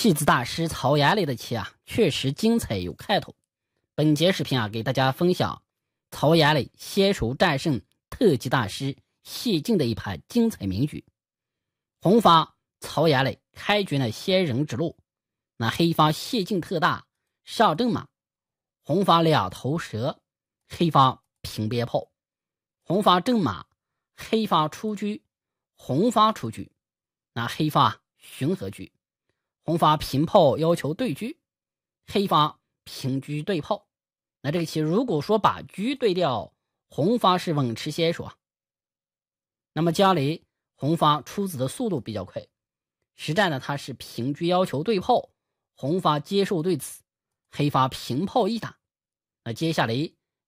戏子大师曹岩磊的棋啊，确实精彩有看头。本节视频啊，给大家分享曹岩磊先手战胜特级大师谢晋的一盘精彩名局。红方曹岩磊开局呢仙人指路，那黑方谢晋特大上正马。红方两头蛇，黑方平边炮。红方正马，黑方出车，红方出车，那黑方巡河车。红方平炮要求对车，黑方平车对炮。那这个棋如果说把车对掉，红方是稳吃先手啊。那么将来红方出子的速度比较快。实战呢，他是平车要求对炮，红方接受对子，黑方平炮一打。那接下来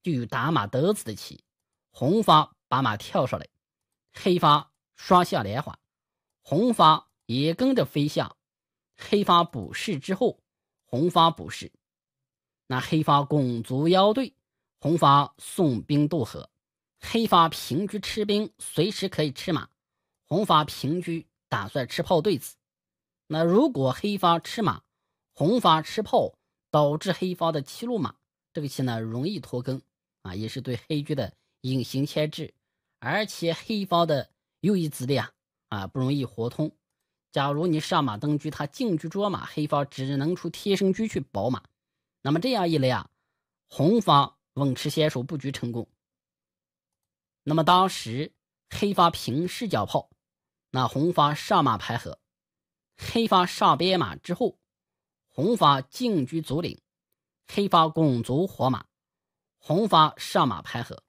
就有打马得子的棋。红方把马跳上来，黑方双向连环，红方也跟着飞象。黑发补士之后，红发补士。那黑发拱卒腰对，红发送兵渡河。黑发平车吃兵，随时可以吃马。红发平车打算吃炮对子。那如果黑方吃马，红方吃炮，导致黑方的七路马这个棋呢容易脱根啊，也是对黑车的隐形牵制，而且黑方的右翼子力啊啊不容易活通。假如你上马登车，他进车捉马，黑方只能出贴身车去保马。那么这样一来啊，红方稳持先手布局成功。那么当时黑方平视角炮，那红方上马排河，黑方上边马之后，红方进车走领，黑方拱卒活马，红方上马排河，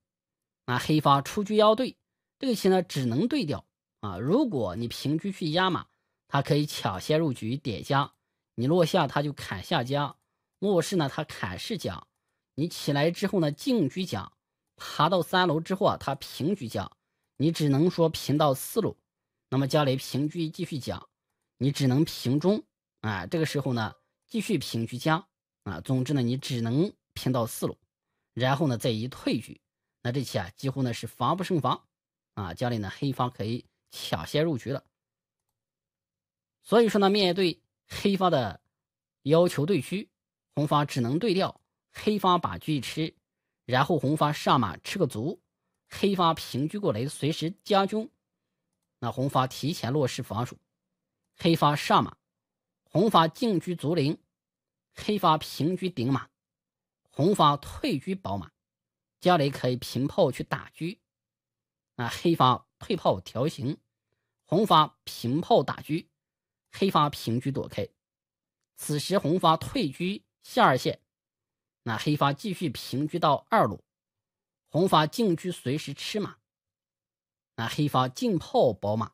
那黑方出车腰对，这个棋呢只能对掉啊。如果你平车去压马。他可以抢先入局点将，你落下他就砍下将，落士呢他砍士将，你起来之后呢进局将，爬到三楼之后啊他平局将，你只能说平到四楼，那么将来平局继续将，你只能平中啊，这个时候呢继续平局将啊，总之呢你只能平到四楼，然后呢再一退局，那这棋啊几乎呢是防不胜防啊，家里呢黑方可以抢先入局了。所以说呢，面对黑方的要求对车，红方只能对掉。黑方把车吃，然后红方上马吃个卒，黑方平车过来随时加军。那红方提前落实防守，黑方上马，红方进车卒零，黑方平车顶马，红方退车宝马，将来可以平炮去打车。那黑方退炮调形，红方平炮打车。黑方平车躲开，此时红方退车下二线，那黑方继续平车到二路，红方进车随时吃马，那黑方进炮保马，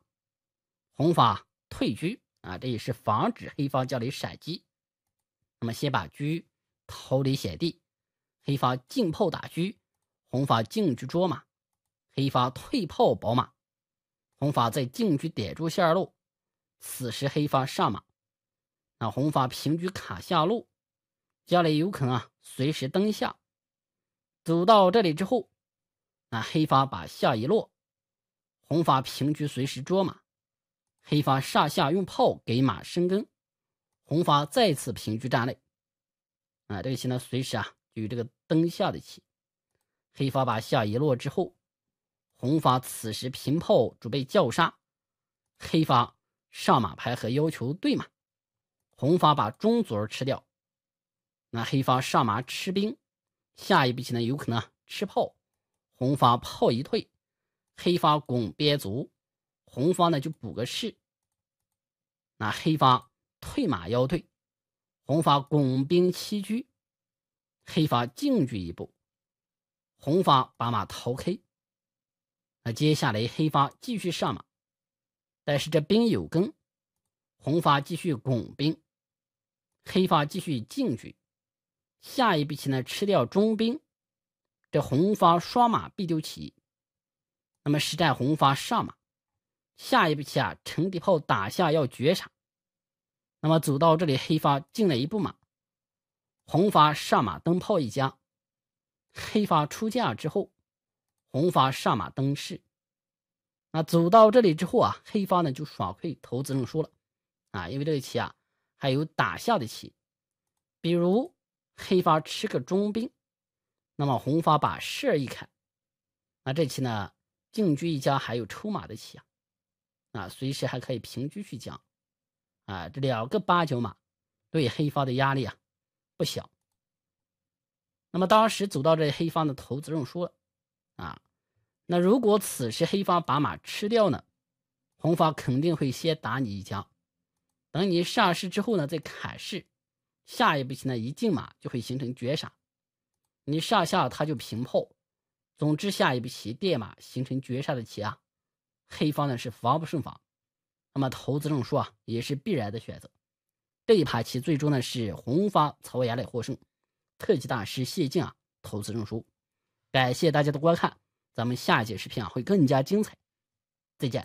红方退车啊，这也是防止黑方这里闪击，那么先把车逃离险地，黑方进炮打车，红方进车捉马，黑方退炮保马，红方再进车点住下路。此时黑方上马，那红方平车卡下路，家里有能啊，随时登下。走到这里之后，那黑发把下一落，红方平车随时捉马。黑方上下用炮给马生根，红方再次平车站内。啊，这个棋呢，随时啊就有这个登下的棋。黑发把下一落之后，红方此时平炮准备叫杀，黑方。上马牌和要求对马，红方把中卒吃掉，那黑方上马吃兵，下一步棋呢有可能吃炮。红方炮一退，黑方拱边卒，红方呢就补个士。那黑方退马腰退，红方拱兵七车，黑方进去一步，红方把马逃开。那接下来黑方继续上马。但是这兵有根，红方继续拱兵，黑方继续进军。下一步棋呢，吃掉中兵，这红方刷马必丢棋。那么实战红方上马，下一步棋啊，城底炮打下要绝杀。那么走到这里，黑方进了一步马，红方上马灯炮一家，黑方出将之后，红方上马灯士。那走到这里之后啊，黑方呢就爽快投资认输了，啊，因为这一棋啊还有打下的棋，比如黑方吃个中兵，那么红方把士一砍，那这期呢进车一家还有抽马的棋啊，啊，随时还可以平车去将啊，这两个八九马对黑方的压力啊不小，那么当时走到这黑方的投资认输了，啊。那如果此时黑方把马吃掉呢，红方肯定会先打你一枪，等你上士之后呢再砍士，下一步棋呢，一进马就会形成绝杀，你上下他就平炮。总之，下一步棋电马形成绝杀的棋啊，黑方呢是防不胜防。那么投资证书啊也是必然的选择。这一盘棋最终呢是红方曹岩磊获胜，特级大师谢静啊投资证书。感谢大家的观看。咱们下一节视频啊，会更加精彩，再见。